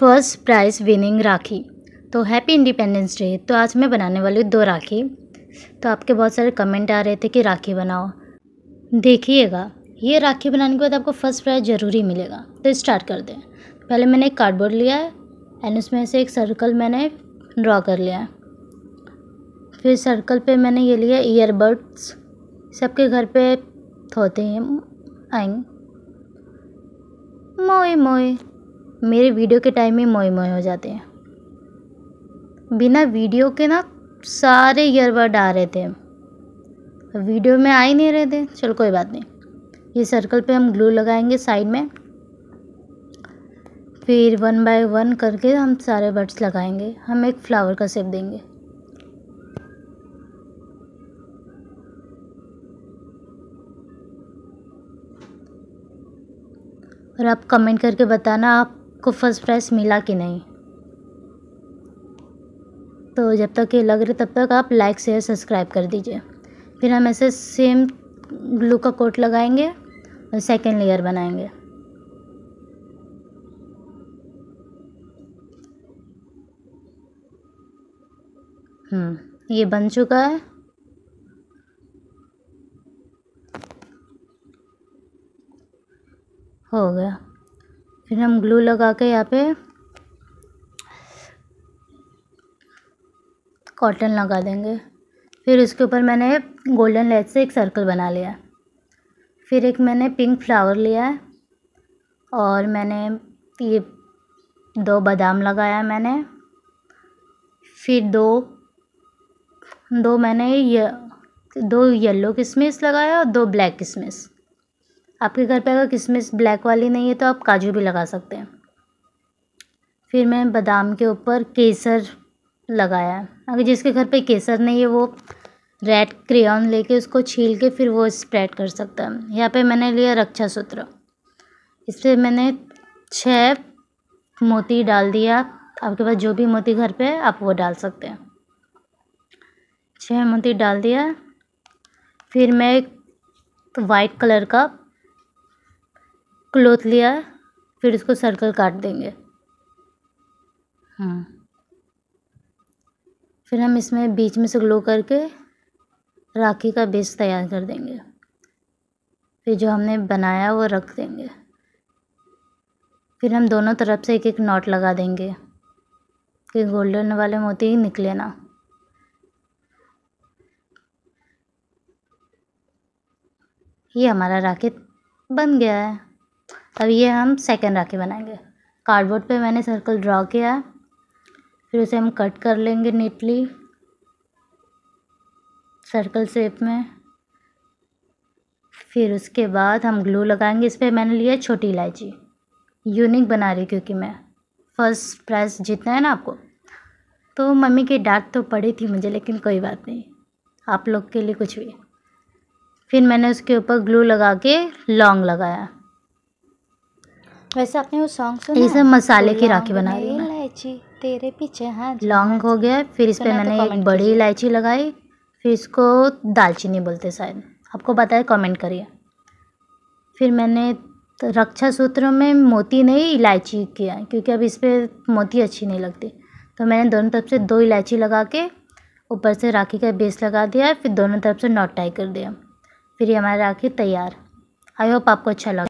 first prize winning राखी तो happy independence day तो आज मैं बनाने वाली हूँ दो राखी तो आपके बहुत सारे कमेंट आ रहे थे कि राखी बनाओ देखिएगा ये राखी बनाने के बाद आपको फर्स्ट प्राइज़ ज़रूरी मिलेगा तो स्टार्ट कर दें पहले मैंने एक कार्डबोर्ड लिया है एंड उसमें से एक सर्कल मैंने ड्रॉ कर लिया है फिर सर्कल पे मैंने ये लिया ईयरबड्स सबके घर पे होते हैं आएंगे मोए मोए मेरे वीडियो के टाइम में मोए मोए हो जाते हैं बिना वीडियो के ना सारे ईयरबड आ रहे थे वीडियो में आ ही नहीं रहे थे चलो कोई बात नहीं ये सर्कल पे हम ग्लू लगाएंगे साइड में फिर वन बाय वन करके हम सारे बर्ड्स लगाएंगे हम एक फ्लावर का सेप देंगे और आप कमेंट करके बताना आप आपको फर्स्ट प्राइस मिला कि नहीं तो जब तक ये लग रहे तब तक आप लाइक शेयर सब्सक्राइब कर दीजिए फिर हम ऐसे सेम ग्लू का कोट लगाएंगे और सेकेंड लेयर बनाएंगे हम्म, ये बन चुका है हो गया फिर हम ग्लू लगा के यहाँ पे कॉटन लगा देंगे फिर उसके ऊपर मैंने गोल्डन लाइट से एक सर्कल बना लिया फिर एक मैंने पिंक फ्लावर लिया है और मैंने ये दो बादाम लगाया मैंने फिर दो दो मैंने ये दो येलो किशमिश लगाया और दो ब्लैक किशमिश आपके घर पे अगर किशमिश ब्लैक वाली नहीं है तो आप काजू भी लगा सकते हैं फिर मैं बादाम के ऊपर केसर लगाया अगर जिसके घर पे केसर नहीं है वो रेड क्रेन लेके उसको छील के फिर वो स्प्रेड कर सकता है यहाँ पे मैंने लिया रक्षा सूत्र इस पर मैंने छः मोती डाल दिया आपके पास जो भी मोती घर पे आप वो डाल सकते हैं छः मोती डाल दिया फिर मैं एक वाइट कलर का क्लोथ लिया है फिर इसको सर्कल काट देंगे हाँ फिर हम इसमें बीच में से ग्लो करके राखी का बेस तैयार कर देंगे फिर जो हमने बनाया वो रख देंगे फिर हम दोनों तरफ से एक एक नॉट लगा देंगे कि गोल्डन वाले मोती ही निकले ना ये हमारा राखी बन गया है अब ये हम सेकेंड राखी बनाएंगे कार्डबोर्ड पे मैंने सर्कल ड्रॉ किया है फिर उसे हम कट कर लेंगे नीटली सर्कल शेप में फिर उसके बाद हम ग्लू लगाएंगे इस पर मैंने लिया छोटी इलायची यूनिक बना रही क्योंकि मैं फर्स्ट प्राइज़ जीतना है ना आपको तो मम्मी की डांट तो पड़ी थी मुझे लेकिन कोई बात नहीं आप लोग के लिए कुछ भी फिर मैंने उसके ऊपर ग्लू लगा के लॉन्ग लगाया वैसे आपने वो सॉन्ग सुना ये सब मसाले की राखी बना रही हूँ इलायची तेरे पीछे हाँ लॉन्ग हो गया फिर इस पर तो मैंने एक बड़ी इलायची लगाई फिर इसको दालचीनी बोलते शायद आपको पता है कमेंट करिए फिर मैंने तो रक्षा सूत्र में मोती नहीं इलायची किया क्योंकि अब इस पर मोती अच्छी नहीं लगती तो मैंने दोनों तरफ से दो इलायची लगा के ऊपर से राखी का बेस लगा दिया फिर दोनों तरफ से नॉट टाई कर दिया फिर ये हमारी राखी तैयार आई होप आपको अच्छा लगा